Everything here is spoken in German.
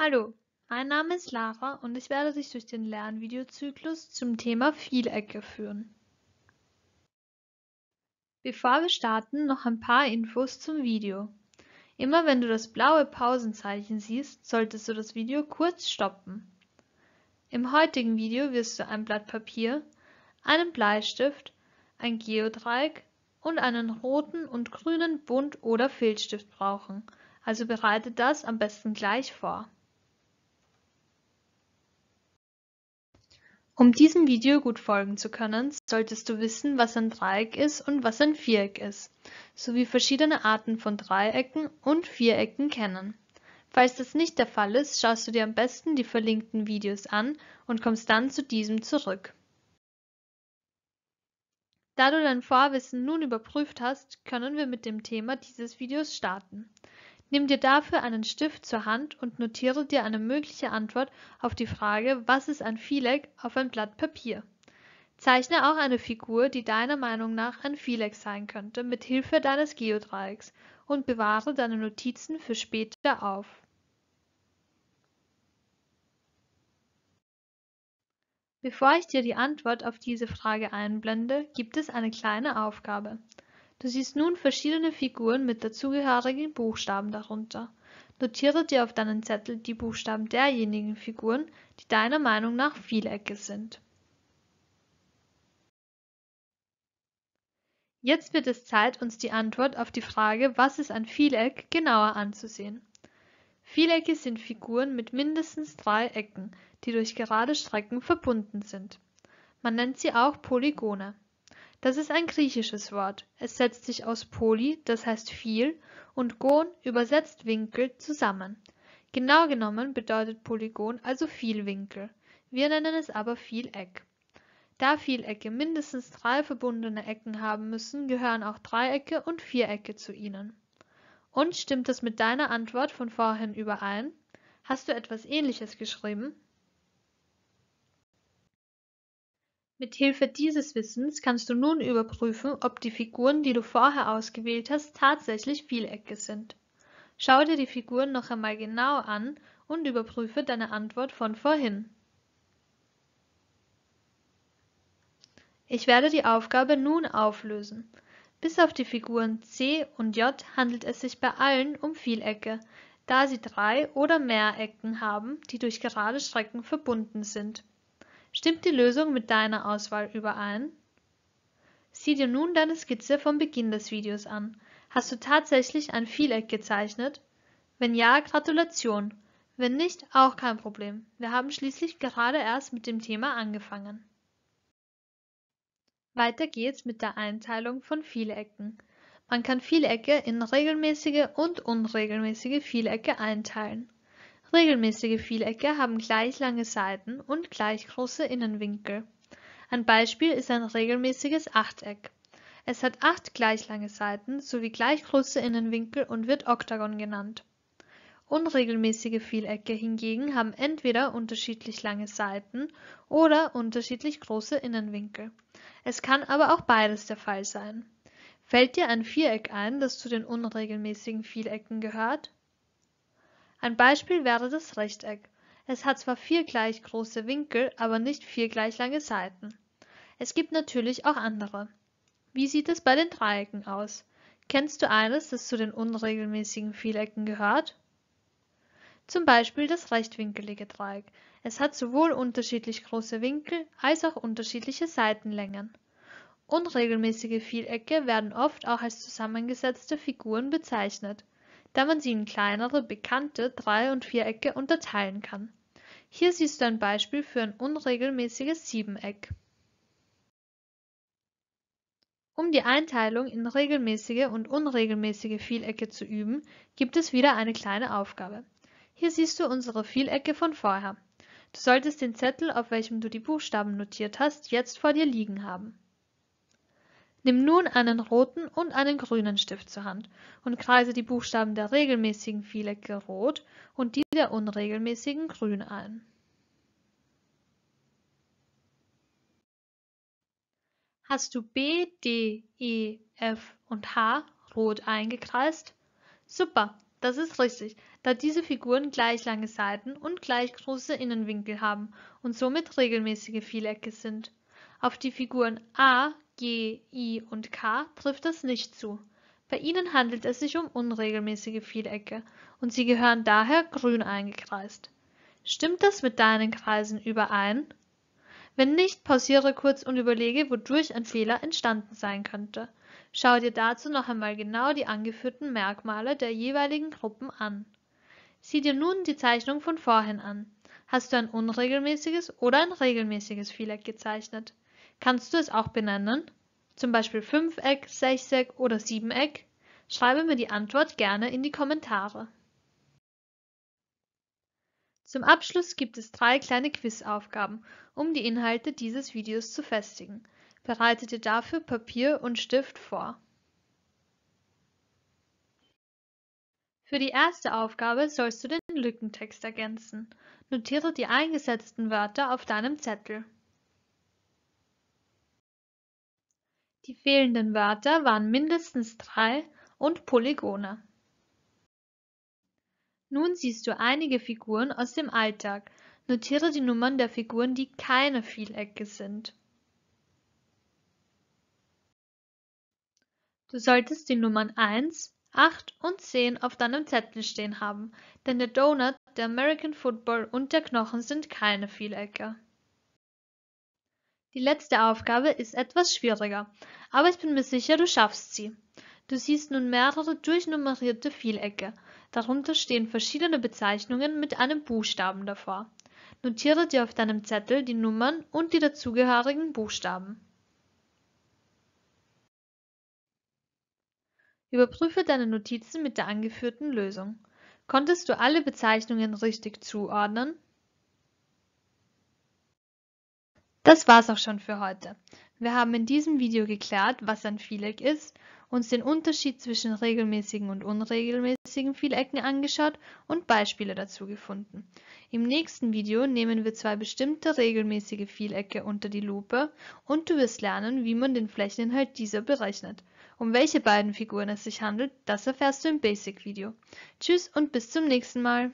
Hallo, mein Name ist Lara und ich werde dich durch den Lernvideozyklus zum Thema Vielecke führen. Bevor wir starten, noch ein paar Infos zum Video. Immer wenn du das blaue Pausenzeichen siehst, solltest du das Video kurz stoppen. Im heutigen Video wirst du ein Blatt Papier, einen Bleistift, ein Geodreieck und einen roten und grünen Bunt- oder Filzstift brauchen, also bereite das am besten gleich vor. Um diesem Video gut folgen zu können, solltest du wissen, was ein Dreieck ist und was ein Viereck ist, sowie verschiedene Arten von Dreiecken und Vierecken kennen. Falls das nicht der Fall ist, schaust du dir am besten die verlinkten Videos an und kommst dann zu diesem zurück. Da du dein Vorwissen nun überprüft hast, können wir mit dem Thema dieses Videos starten. Nimm dir dafür einen Stift zur Hand und notiere dir eine mögliche Antwort auf die Frage, was ist ein Vieleck auf ein Blatt Papier? Zeichne auch eine Figur, die deiner Meinung nach ein Vieleck sein könnte, mit Hilfe deines Geodreiecks und bewahre deine Notizen für später auf. Bevor ich dir die Antwort auf diese Frage einblende, gibt es eine kleine Aufgabe. Du siehst nun verschiedene Figuren mit dazugehörigen Buchstaben darunter. Notiere dir auf deinen Zettel die Buchstaben derjenigen Figuren, die deiner Meinung nach Vielecke sind. Jetzt wird es Zeit, uns die Antwort auf die Frage, was ist ein Vieleck, genauer anzusehen. Vielecke sind Figuren mit mindestens drei Ecken, die durch gerade Strecken verbunden sind. Man nennt sie auch Polygone. Das ist ein griechisches Wort. Es setzt sich aus poli, das heißt viel, und gon, übersetzt Winkel, zusammen. Genau genommen bedeutet Polygon also Vielwinkel. Wir nennen es aber Vieleck. Da Vielecke mindestens drei verbundene Ecken haben müssen, gehören auch Dreiecke und Vierecke zu ihnen. Und stimmt das mit deiner Antwort von vorhin überein? Hast du etwas Ähnliches geschrieben? Mit Hilfe dieses Wissens kannst du nun überprüfen, ob die Figuren, die du vorher ausgewählt hast, tatsächlich Vielecke sind. Schau dir die Figuren noch einmal genau an und überprüfe deine Antwort von vorhin. Ich werde die Aufgabe nun auflösen. Bis auf die Figuren C und J handelt es sich bei allen um Vielecke, da sie drei oder mehr Ecken haben, die durch gerade Strecken verbunden sind. Stimmt die Lösung mit deiner Auswahl überein? Sieh dir nun deine Skizze vom Beginn des Videos an. Hast du tatsächlich ein Vieleck gezeichnet? Wenn ja, Gratulation. Wenn nicht, auch kein Problem. Wir haben schließlich gerade erst mit dem Thema angefangen. Weiter geht's mit der Einteilung von Vielecken. Man kann Vielecke in regelmäßige und unregelmäßige Vielecke einteilen. Regelmäßige Vielecke haben gleich lange Seiten und gleich große Innenwinkel. Ein Beispiel ist ein regelmäßiges Achteck. Es hat acht gleich lange Seiten sowie gleich große Innenwinkel und wird Oktagon genannt. Unregelmäßige Vielecke hingegen haben entweder unterschiedlich lange Seiten oder unterschiedlich große Innenwinkel. Es kann aber auch beides der Fall sein. Fällt dir ein Viereck ein, das zu den unregelmäßigen Vielecken gehört? Ein Beispiel wäre das Rechteck. Es hat zwar vier gleich große Winkel, aber nicht vier gleich lange Seiten. Es gibt natürlich auch andere. Wie sieht es bei den Dreiecken aus? Kennst du eines, das zu den unregelmäßigen Vielecken gehört? Zum Beispiel das rechtwinkelige Dreieck. Es hat sowohl unterschiedlich große Winkel als auch unterschiedliche Seitenlängen. Unregelmäßige Vielecke werden oft auch als zusammengesetzte Figuren bezeichnet da man sie in kleinere bekannte Drei- und Vierecke unterteilen kann. Hier siehst du ein Beispiel für ein unregelmäßiges Siebeneck. Um die Einteilung in regelmäßige und unregelmäßige Vielecke zu üben, gibt es wieder eine kleine Aufgabe. Hier siehst du unsere Vielecke von vorher. Du solltest den Zettel, auf welchem du die Buchstaben notiert hast, jetzt vor dir liegen haben. Nimm nun einen roten und einen grünen Stift zur Hand und kreise die Buchstaben der regelmäßigen Vielecke rot und die der unregelmäßigen grün ein. Hast du B, D, E, F und H rot eingekreist? Super, das ist richtig, da diese Figuren gleich lange Seiten und gleich große Innenwinkel haben und somit regelmäßige Vielecke sind. Auf die Figuren A, G, I und K trifft das nicht zu. Bei ihnen handelt es sich um unregelmäßige Vielecke und sie gehören daher grün eingekreist. Stimmt das mit deinen Kreisen überein? Wenn nicht, pausiere kurz und überlege, wodurch ein Fehler entstanden sein könnte. Schau dir dazu noch einmal genau die angeführten Merkmale der jeweiligen Gruppen an. Sieh dir nun die Zeichnung von vorhin an. Hast du ein unregelmäßiges oder ein regelmäßiges Vieleck gezeichnet? Kannst du es auch benennen? Zum Beispiel Fünfeck, Sechseck oder Siebeneck? Schreibe mir die Antwort gerne in die Kommentare. Zum Abschluss gibt es drei kleine Quizaufgaben, um die Inhalte dieses Videos zu festigen. Bereite dir dafür Papier und Stift vor. Für die erste Aufgabe sollst du den Lückentext ergänzen. Notiere die eingesetzten Wörter auf deinem Zettel. Die fehlenden Wörter waren mindestens drei und Polygone. Nun siehst du einige Figuren aus dem Alltag. Notiere die Nummern der Figuren, die keine Vielecke sind. Du solltest die Nummern 1, 8 und 10 auf deinem Zettel stehen haben, denn der Donut, der American Football und der Knochen sind keine Vielecke. Die letzte Aufgabe ist etwas schwieriger, aber ich bin mir sicher, du schaffst sie. Du siehst nun mehrere durchnummerierte Vielecke. Darunter stehen verschiedene Bezeichnungen mit einem Buchstaben davor. Notiere dir auf deinem Zettel die Nummern und die dazugehörigen Buchstaben. Überprüfe deine Notizen mit der angeführten Lösung. Konntest du alle Bezeichnungen richtig zuordnen? Das war's auch schon für heute. Wir haben in diesem Video geklärt, was ein Vieleck ist, uns den Unterschied zwischen regelmäßigen und unregelmäßigen Vielecken angeschaut und Beispiele dazu gefunden. Im nächsten Video nehmen wir zwei bestimmte regelmäßige Vielecke unter die Lupe und du wirst lernen, wie man den Flächeninhalt dieser berechnet. Um welche beiden Figuren es sich handelt, das erfährst du im Basic-Video. Tschüss und bis zum nächsten Mal!